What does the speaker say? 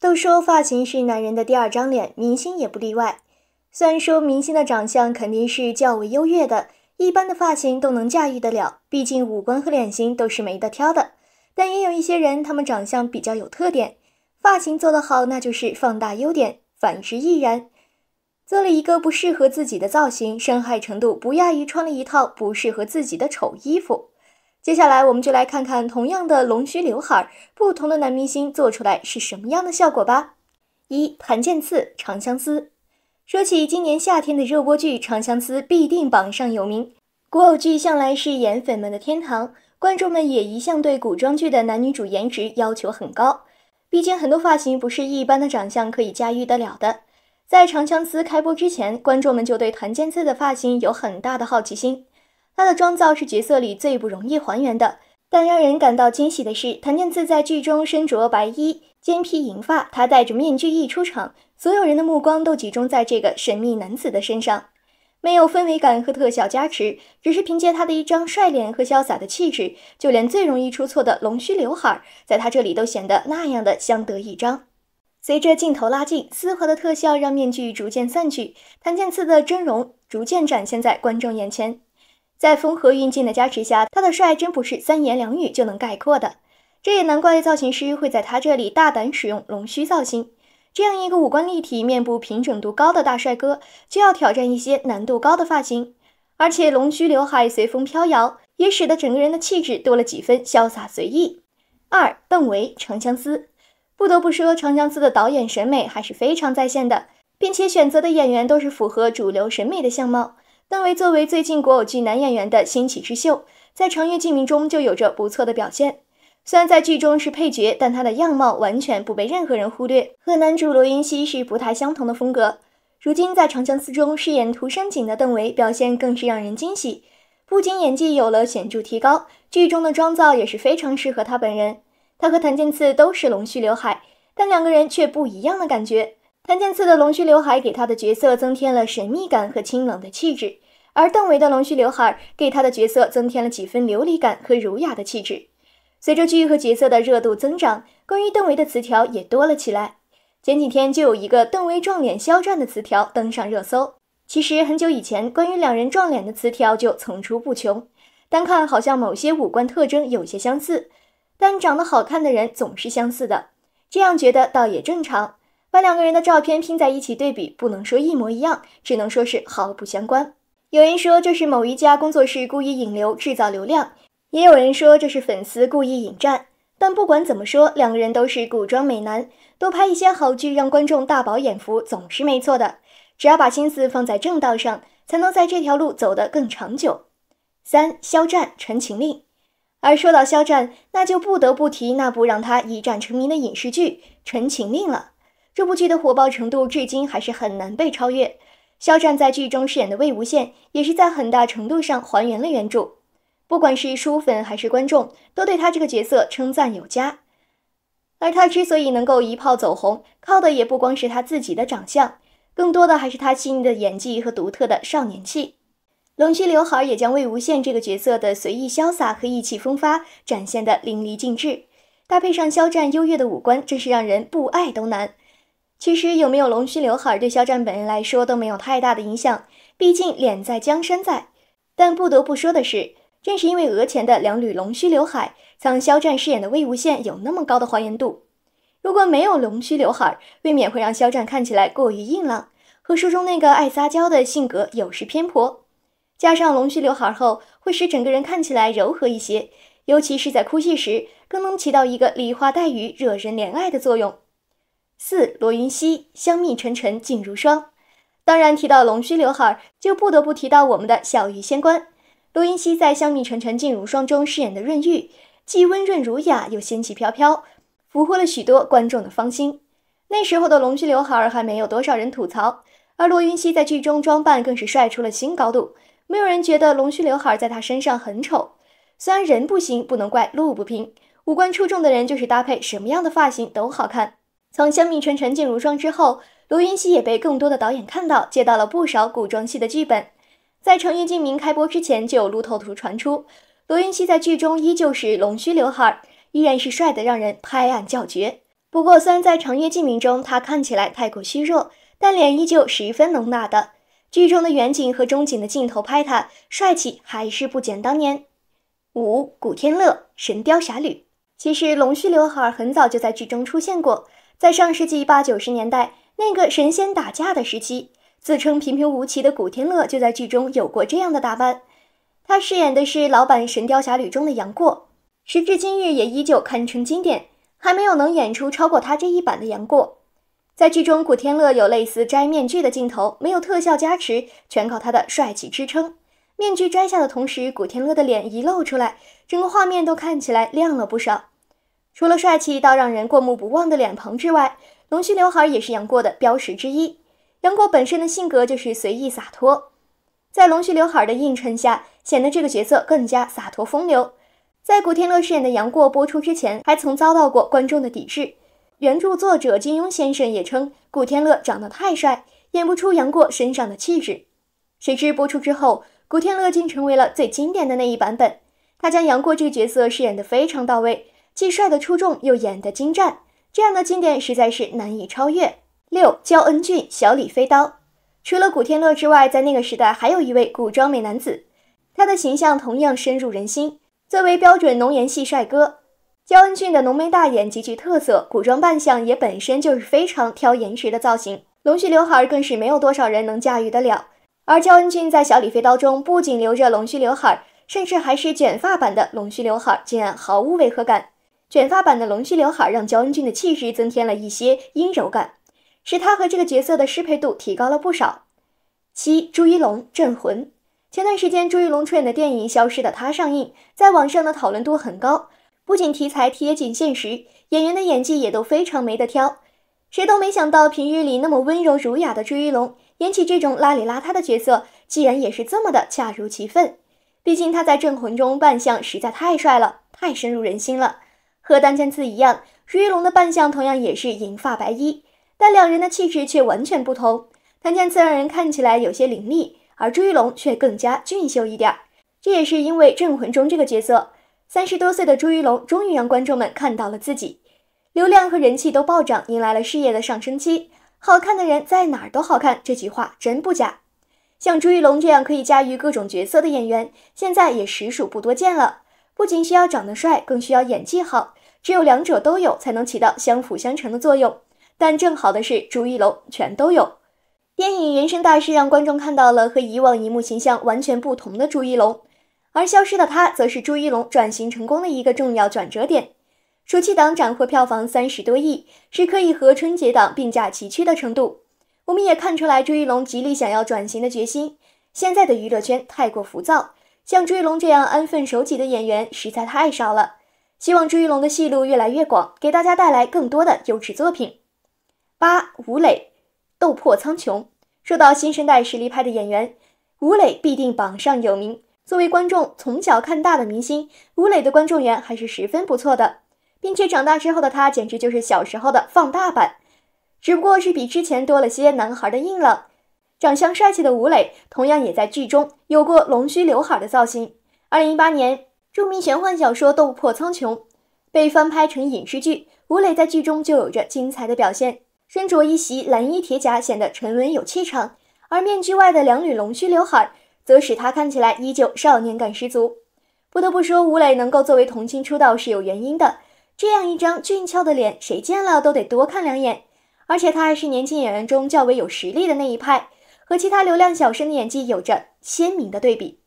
都说发型是男人的第二张脸，明星也不例外。虽然说明星的长相肯定是较为优越的，一般的发型都能驾驭得了，毕竟五官和脸型都是没得挑的。但也有一些人，他们长相比较有特点，发型做得好，那就是放大优点；反之亦然。做了一个不适合自己的造型，伤害程度不亚于穿了一套不适合自己的丑衣服。接下来，我们就来看看同样的龙须刘海，不同的男明星做出来是什么样的效果吧。一谭健次《长相思》，说起今年夏天的热播剧《长相思》，必定榜上有名。古偶剧向来是颜粉们的天堂，观众们也一向对古装剧的男女主颜值要求很高，毕竟很多发型不是一般的长相可以驾驭得了的。在《长相思》开播之前，观众们就对谭健次的发型有很大的好奇心。他的妆造是角色里最不容易还原的，但让人感到惊喜的是，谭健次在剧中身着白衣，肩披银发，他戴着面具一出场，所有人的目光都集中在这个神秘男子的身上。没有氛围感和特效加持，只是凭借他的一张帅脸和潇洒的气质，就连最容易出错的龙须刘海，在他这里都显得那样的相得益彰。随着镜头拉近，丝滑的特效让面具逐渐散去，谭健次的真容逐渐展现在观众眼前。在风和运境的加持下，他的帅真不是三言两语就能概括的。这也难怪造型师会在他这里大胆使用龙须造型。这样一个五官立体、面部平整度高的大帅哥，就要挑战一些难度高的发型。而且龙须刘海随风飘摇，也使得整个人的气质多了几分潇洒随意。二，邓为《长相思》。不得不说，《长相思》的导演审美还是非常在线的，并且选择的演员都是符合主流审美的相貌。邓为作为最近国偶剧男演员的新起之秀，在长月烬明中就有着不错的表现。虽然在剧中是配角，但他的样貌完全不被任何人忽略，和男主罗云熙是不太相同的风格。如今在长江四中饰演涂山璟的邓为表现更是让人惊喜，不仅演技有了显著提高，剧中的妆造也是非常适合他本人。他和谭健次都是龙须刘海，但两个人却不一样的感觉。谭健次的龙须刘海给他的角色增添了神秘感和清冷的气质，而邓为的龙须刘海给他的角色增添了几分流璃感和儒雅的气质。随着剧和角色的热度增长，关于邓为的词条也多了起来。前几天就有一个邓为撞脸肖战的词条登上热搜。其实很久以前，关于两人撞脸的词条就层出不穷。单看好像某些五官特征有些相似，但长得好看的人总是相似的，这样觉得倒也正常。把两个人的照片拼在一起对比，不能说一模一样，只能说是毫不相关。有人说这是某一家工作室故意引流制造流量，也有人说这是粉丝故意引战。但不管怎么说，两个人都是古装美男，多拍一些好剧让观众大饱眼福总是没错的。只要把心思放在正道上，才能在这条路走得更长久。三，肖战《陈情令》，而说到肖战，那就不得不提那部让他一战成名的影视剧《陈情令》了。这部剧的火爆程度至今还是很难被超越。肖战在剧中饰演的魏无羡，也是在很大程度上还原了原著。不管是书粉还是观众，都对他这个角色称赞有加。而他之所以能够一炮走红，靠的也不光是他自己的长相，更多的还是他细腻的演技和独特的少年气。龙须刘海也将魏无羡这个角色的随意潇洒和意气风发展现的淋漓尽致，搭配上肖战优越的五官，真是让人不爱都难。其实有没有龙须刘海对肖战本人来说都没有太大的影响，毕竟脸在江山在。但不得不说的是，正是因为额前的两缕龙须刘海，让肖战饰演的魏无羡有那么高的还原度。如果没有龙须刘海未免会让肖战看起来过于硬朗，和书中那个爱撒娇的性格有失偏颇。加上龙须刘海后，会使整个人看起来柔和一些，尤其是在哭戏时，更能起到一个梨花带雨、惹人怜爱的作用。四罗云熙香蜜沉沉烬如霜，当然提到龙须刘海儿，就不得不提到我们的小鱼仙官罗云熙在《香蜜沉沉烬如霜》中饰演的润玉，既温润儒雅又仙气飘飘，俘获了许多观众的芳心。那时候的龙须刘海儿还没有多少人吐槽，而罗云熙在剧中装扮更是帅出了新高度，没有人觉得龙须刘海儿在他身上很丑。虽然人不行，不能怪路不平，五官出众的人就是搭配什么样的发型都好看。从《香蜜沉沉烬如霜》之后，卢云熙也被更多的导演看到，接到了不少古装戏的剧本。在《长月烬明》开播之前，就有路透图传出，卢云熙在剧中依旧是龙须刘海，依然是帅得让人拍案叫绝。不过，虽然在《长月烬明》中他看起来太过虚弱，但脸依旧十分能打的。剧中的远景和中景的镜头拍他，帅气还是不减当年。五古天乐《神雕侠侣》，其实龙须刘海很早就在剧中出现过。在上世纪八九十年代那个神仙打架的时期，自称平平无奇的古天乐就在剧中有过这样的打扮。他饰演的是老版《神雕侠侣》中的杨过，时至今日也依旧堪称经典，还没有能演出超过他这一版的杨过。在剧中，古天乐有类似摘面具的镜头，没有特效加持，全靠他的帅气支撑。面具摘下的同时，古天乐的脸一露出来，整个画面都看起来亮了不少。除了帅气到让人过目不忘的脸庞之外，龙须刘海也是杨过的标识之一。杨过本身的性格就是随意洒脱，在龙须刘海的映衬下，显得这个角色更加洒脱风流。在古天乐饰演的杨过播出之前，还曾遭到过观众的抵制。原著作者金庸先生也称古天乐长得太帅，演不出杨过身上的气质。谁知播出之后，古天乐竟成为了最经典的那一版本。他将杨过这个角色饰演得非常到位。既帅的出众，又演的精湛，这样的经典实在是难以超越。六焦恩俊《小李飞刀》，除了古天乐之外，在那个时代还有一位古装美男子，他的形象同样深入人心。作为标准浓颜系帅哥，焦恩俊的浓眉大眼极具特色，古装扮相也本身就是非常挑颜值的造型，龙须刘海更是没有多少人能驾驭得了。而焦恩俊在《小李飞刀》中不仅留着龙须刘海，甚至还是卷发版的龙须刘海，竟然毫无违和感。卷发版的龙须刘海让焦恩俊的气质增添了一些阴柔感，使他和这个角色的适配度提高了不少。七朱一龙镇魂，前段时间朱一龙出演的电影《消失的他》上映，在网上的讨论度很高，不仅题材贴近现实，演员的演技也都非常没得挑。谁都没想到平日里那么温柔儒雅的朱一龙，演起这种邋里邋遢的角色，竟然也是这么的恰如其分。毕竟他在《镇魂》中扮相实在太帅了，太深入人心了。和檀健次一样，朱玉龙的扮相同样也是银发白衣，但两人的气质却完全不同。檀健次让人看起来有些凌厉，而朱玉龙却更加俊秀一点。这也是因为镇魂中这个角色，三十多岁的朱玉龙终于让观众们看到了自己，流量和人气都暴涨，迎来了事业的上升期。好看的人在哪儿都好看，这句话真不假。像朱玉龙这样可以驾驭各种角色的演员，现在也实属不多见了。不仅需要长得帅，更需要演技好。只有两者都有，才能起到相辅相成的作用。但正好的是，朱一龙全都有。电影《人生大事》让观众看到了和以往荧幕形象完全不同的朱一龙，而消失的他，则是朱一龙转型成功的一个重要转折点。暑期档斩获票房三十多亿，是可以和春节档并驾齐驱的程度。我们也看出来朱一龙极力想要转型的决心。现在的娱乐圈太过浮躁，像朱一龙这样安分守己的演员实在太少了。希望朱一龙的戏路越来越广，给大家带来更多的优质作品。八，吴磊，《斗破苍穹》说到新生代实力派的演员，吴磊必定榜上有名。作为观众从小看大的明星，吴磊的观众缘还是十分不错的，并且长大之后的他简直就是小时候的放大版，只不过是比之前多了些男孩的硬朗。长相帅气的吴磊，同样也在剧中有过龙须刘海的造型。二零一八年。著名玄幻小说《斗破苍穹》被翻拍成影视剧，吴磊在剧中就有着精彩的表现。身着一袭蓝衣铁甲，显得沉稳有气场；而面具外的两缕龙须刘海，则使他看起来依旧少年感十足。不得不说，吴磊能够作为童星出道是有原因的。这样一张俊俏的脸，谁见了都得多看两眼。而且他还是年轻演员中较为有实力的那一派，和其他流量小生的演技有着鲜明的对比。